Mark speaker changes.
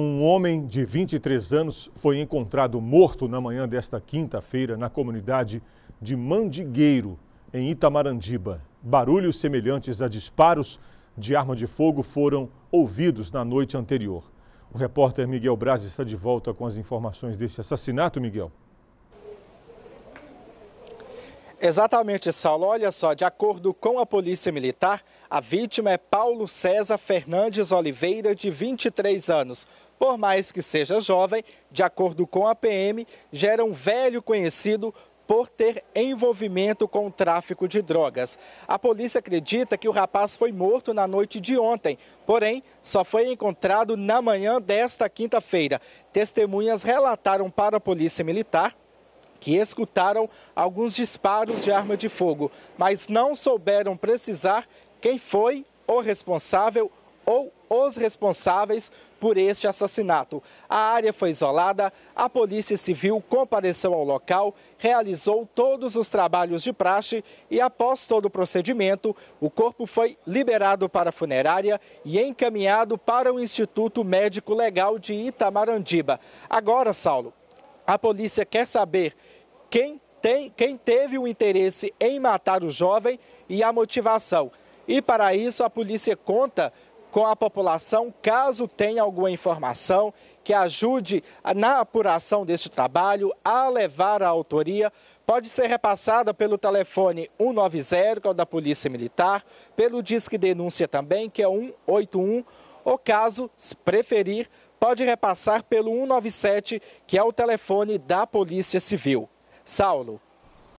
Speaker 1: Um homem de 23 anos foi encontrado morto na manhã desta quinta-feira na comunidade de Mandigueiro, em Itamarandiba. Barulhos semelhantes a disparos de arma de fogo foram ouvidos na noite anterior. O repórter Miguel Braz está de volta com as informações desse assassinato, Miguel.
Speaker 2: Exatamente, Saulo. Olha só, de acordo com a Polícia Militar, a vítima é Paulo César Fernandes Oliveira, de 23 anos. Por mais que seja jovem, de acordo com a PM, já era um velho conhecido por ter envolvimento com o tráfico de drogas. A polícia acredita que o rapaz foi morto na noite de ontem, porém, só foi encontrado na manhã desta quinta-feira. Testemunhas relataram para a Polícia Militar que escutaram alguns disparos de arma de fogo, mas não souberam precisar quem foi o responsável ou os responsáveis por este assassinato. A área foi isolada, a Polícia Civil compareceu ao local, realizou todos os trabalhos de praxe e, após todo o procedimento, o corpo foi liberado para a funerária e encaminhado para o Instituto Médico Legal de Itamarandiba. Agora, Saulo, a polícia quer saber quem, tem, quem teve o interesse em matar o jovem e a motivação. E para isso, a polícia conta com a população, caso tenha alguma informação que ajude na apuração deste trabalho, a levar a autoria, pode ser repassada pelo telefone 190, que é o da Polícia Militar, pelo Disque Denúncia também, que é 181 ou caso se preferir, pode repassar pelo 197, que é o telefone da Polícia Civil. Saulo,